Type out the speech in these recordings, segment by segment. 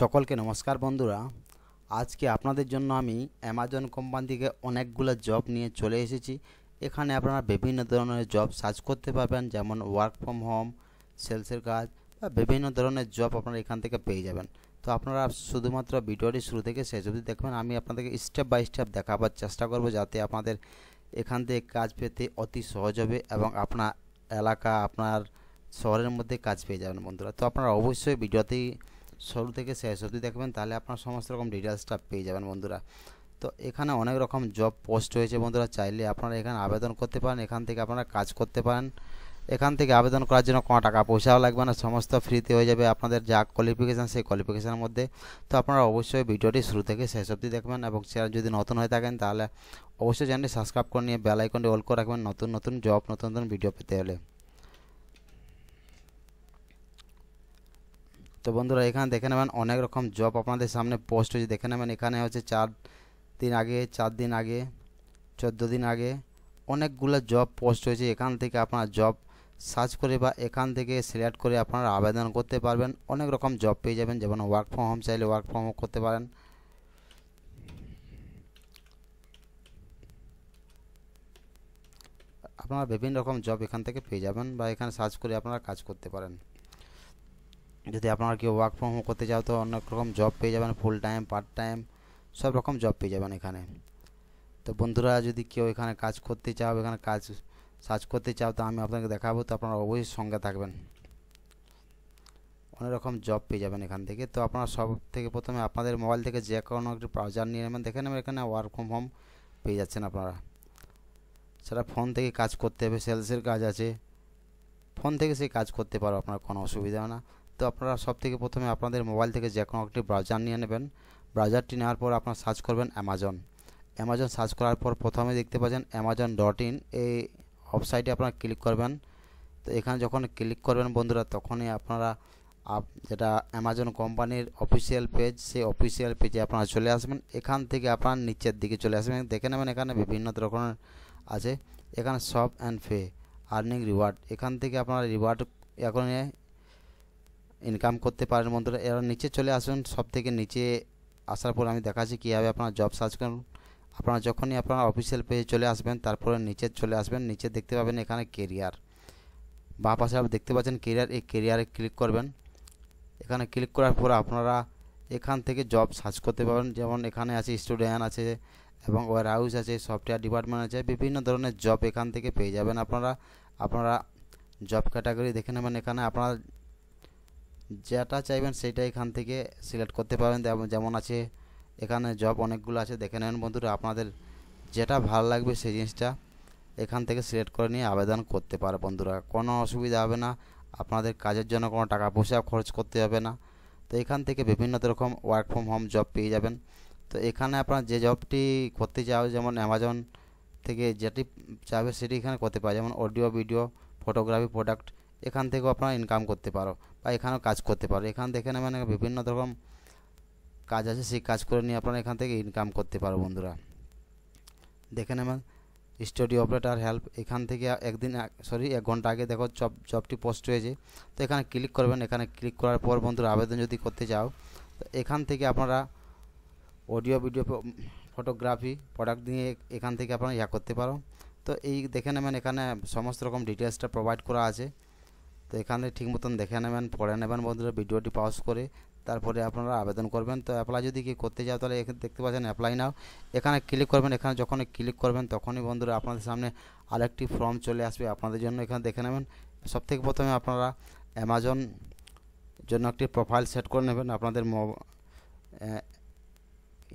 সকলকে নমস্কার বন্ধুরা আজকে আপনাদের জন্য আমি অ্যামাজন কোম্পানি থেকে অনেকগুলো জব নিয়ে চলে এসেছি এখানে আপনারা বিভিন্ন ধরনের জব সার্চ করতে পারবেন যেমন ওয়ার্ক ফ্রম হোম সেলসের কাজ বা বিভিন্ন ধরনের জব আপনারা এখান থেকে পেয়ে যাবেন তো আপনারা শুধুমাত্র ভিডিওটি শুরু থেকে শেষ অবধি দেখবেন আমি আপনাদেরকে স্টেপ বাই স্টেপ দেখাবার চেষ্টা করব যাতে আপনাদের এখান থেকে কাজ পেতে অতি সহজ হবে এবং আপনার এলাকা আপনার শহরের মধ্যে কাজ পেয়ে যাবেন বন্ধুরা তো আপনারা অবশ্যই ভিডিওতেই শুরু থেকে শেষ অবধি দেখবেন তাহলে আপনার সমস্ত রকম ডিটেলসটা পেয়ে যাবেন বন্ধুরা তো এখানে অনেক রকম জব পোস্ট হয়েছে বন্ধুরা চাইলে আপনারা এখানে আবেদন করতে পারেন এখান থেকে আপনারা কাজ করতে পারেন এখান থেকে আবেদন করার জন্য কোনো টাকা পয়সাও লাগবে না সমস্ত ফ্রিতে হয়ে যাবে আপনাদের যা কোয়ালিফিকেশান সেই কোয়ালিফিকেশানের মধ্যে তো আপনারা অবশ্যই ভিডিওটি শুরু থেকে শেষ অবধি দেখবেন এবং চ্যানেল যদি নতুন হয়ে থাকেন তাহলে অবশ্যই চ্যানেলটি সাবস্ক্রাইব করে নিয়ে বেল আইকনটি অল করে রাখবেন নতুন নতুন জব নতুন নতুন ভিডিও পেতে হলে তো বন্ধুরা এখানে দেখে নেবেন অনেক রকম জব আপনাদের সামনে পোস্ট হয়েছে দেখে নেবেন এখানে হচ্ছে চার দিন আগে চার দিন আগে চোদ্দ দিন আগে অনেকগুলো জব পোস্ট হয়েছে এখান থেকে আপনার জব সার্চ করে বা এখান থেকে সিলেক্ট করে আপনারা আবেদন করতে পারবেন অনেক রকম জব পেয়ে যাবেন যেমন ওয়ার্ক ফ্রম হোম চাইলে ওয়ার্ক ফ্রম হোম করতে পারেন আপনারা বিভিন্ন রকম জব এখান থেকে পেয়ে যাবেন বা এখানে সার্চ করে আপনারা কাজ করতে পারেন যদি আপনারা কেউ ওয়ার্ক ফ্রম হোম করতে চাও তো অনেক রকম জব পেয়ে যাবেন ফুল টাইম পার্ট টাইম সব রকম জব পেয়ে যাবেন এখানে তো বন্ধুরা যদি কেউ এখানে কাজ করতে চাও এখানে কাজ সার্চ করতে চাও তো আমি আপনাকে দেখাবো তো আপনারা অবশ্যই সঙ্গে থাকবেন অনেক রকম জব পেয়ে যাবেন এখান থেকে তো আপনারা সব থেকে প্রথমে আপনাদের মোবাইল থেকে যে কোনো একটি ব্রাউজার নিয়ে নেবেন দেখে নেবেন এখানে ওয়ার্ক ফ্রম হোম পেয়ে যাচ্ছেন আপনারা সেটা ফোন থেকে কাজ করতে হবে সেলসের কাজ আছে ফোন থেকে সেই কাজ করতে পারো আপনার কোনো অসুবিধা না তো আপনারা সব থেকে প্রথমে আপনাদের মোবাইল থেকে যে কোনো একটি ব্রাউজার নিয়ে নেবেন ব্রাউজারটি নেওয়ার পর আপনারা সার্চ করবেন অ্যামাজন অ্যামাজন সার্চ করার পর প্রথমে দেখতে পাচ্ছেন অ্যামাজন ডট ইন এই ওয়েবসাইটে আপনারা ক্লিক করবেন তো এখানে যখন ক্লিক করবেন বন্ধুরা তখনই আপনারা আপ যেটা অ্যামাজন কোম্পানির অফিসিয়াল পেজ সেই অফিসিয়াল পেজে আপনারা চলে আসবেন এখান থেকে আপনার নিচের দিকে চলে আসবেন দেখে নেবেন এখানে বিভিন্ন রকমের আছে এখানে শপ অ্যান্ড ফে আর্নিং রিওয়ার্ড এখান থেকে আপনারা রিওয়ার্ড এখন ইনকাম করতে পারেন বন্ধুরা এরা নিচে চলে আসুন সব থেকে নিচে আসার পর আমি দেখাচ্ছি কীভাবে আপনারা জব সার্চ করুন আপনারা যখনই আপনারা অফিসিয়াল পেজে চলে আসবেন তারপরে নিচে চলে আসবেন নিচে দেখতে পাবেন এখানে কেরিয়ার বা পাশে আপনি দেখতে পাচ্ছেন কেরিয়ার এই কেরিয়ারে ক্লিক করবেন এখানে ক্লিক করার পর আপনারা এখান থেকে জব সার্চ করতে পারেন যেমন এখানে আছে স্টুডেন্ট আছে এবং ওয়ার হাউস আছে সফটওয়্যার ডিপার্টমেন্ট আছে বিভিন্ন ধরনের জব এখান থেকে পেয়ে যাবেন আপনারা আপনারা জব ক্যাটাগরি দেখে নেবেন এখানে আপনারা যেটা চাইবেন সেটা এখান থেকে সিলেক্ট করতে পারবেন যেমন আছে এখানে জব অনেকগুলো আছে দেখে নেন বন্ধুরা আপনাদের যেটা ভালো লাগবে সেই জিনিসটা এখান থেকে সিলেক্ট করে নিয়ে আবেদন করতে পারে বন্ধুরা কোনো অসুবিধা হবে না আপনাদের কাজের জন্য কোনো টাকা পয়সা খরচ করতে হবে না তো এখান থেকে বিভিন্ন রকম ওয়ার্ক ফ্রম হোম জব পেয়ে যাবেন তো এখানে আপনার যে জবটি করতে চাও যেমন অ্যামাজন থেকে যেটি চাবে সেটি এখানে করতে পারে যেমন অডিও ভিডিও ফটোগ্রাফি প্রোডাক্ট এখান থেকেও আপনারা ইনকাম করতে পারো বা এখানেও কাজ করতে পারো এখান থেকে মানে বিভিন্ন রকম কাজ আছে সেই কাজ করে নিয়ে আপনারা এখান থেকে ইনকাম করতে পারো বন্ধুরা দেখে নেবেন স্টুডিও অপারেটার হেল্প এখান থেকে একদিন সরি এক ঘন্টা আগে দেখো জব জবটি পোস্ট হয়েছে তো এখানে ক্লিক করবেন এখানে ক্লিক করার পর বন্ধুরা আবেদন যদি করতে চাও তো এখান থেকে আপনারা অডিও ভিডিও ফটোগ্রাফি প্রোডাক্ট নিয়ে এখান থেকে আপনারা ইয়া করতে পারো তো এই দেখে নেবেন এখানে সমস্ত রকম ডিটেলসটা প্রোভাইড করা আছে তো এখানে ঠিক মতন দেখে নেবেন পড়ে নেবেন বন্ধুরা ভিডিওটি পাউজ করে তারপরে আপনারা আবেদন করবেন তো অ্যাপ্লাই যদি কি করতে যাও তাহলে এখানে দেখতে পাচ্ছেন অ্যাপ্লাই নাও এখানে ক্লিক করবেন এখানে যখনই ক্লিক করবেন তখনই বন্ধুরা আপনাদের সামনে আরেকটি ফর্ম চলে আসবে আপনাদের জন্য এখানে দেখে নেবেন সবথেকে প্রথমে আপনারা অ্যামাজন জন্য একটি প্রোফাইল সেট করে নেবেন আপনাদের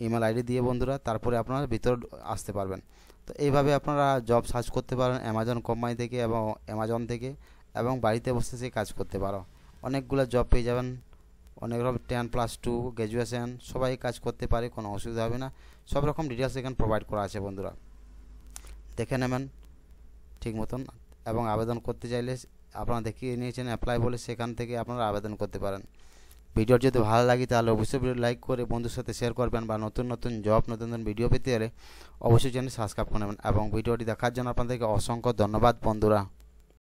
ইমেল আইডি দিয়ে বন্ধুরা তারপরে আপনারা ভিতর আসতে পারবেন তো এইভাবে আপনারা জব সার্চ করতে পারেন অ্যামাজন কোম্পানি থেকে এবং অ্যামাজন থেকে এবং বাড়িতে বসে সে কাজ করতে পারো অনেকগুলো জব পেয়ে যাবেন অনেক রকম টেন প্লাস টু গ্র্যাজুয়েশান সবাই কাজ করতে পারে কোনো অসুবিধা হবে না সব রকম ডিটেলস এখানে প্রোভাইড করা আছে বন্ধুরা দেখে নেবেন ঠিক মতন এবং আবেদন করতে চাইলে আপনারা দেখিয়ে নিয়েছেন অ্যাপ্লাই বলে সেখান থেকে আপনারা আবেদন করতে পারেন ভিডিও যদি ভালো লাগে তাহলে অবশ্যই ভিডিও লাইক করে বন্ধুর সাথে শেয়ার করবেন বা নতুন নতুন জব নতুন নতুন ভিডিও পেতে হলে অবশ্যই চ্যানেল সাবস্ক্রাইব করে নেবেন এবং ভিডিওটি দেখার জন্য আপনাদেরকে অসংখ্য ধন্যবাদ বন্ধুরা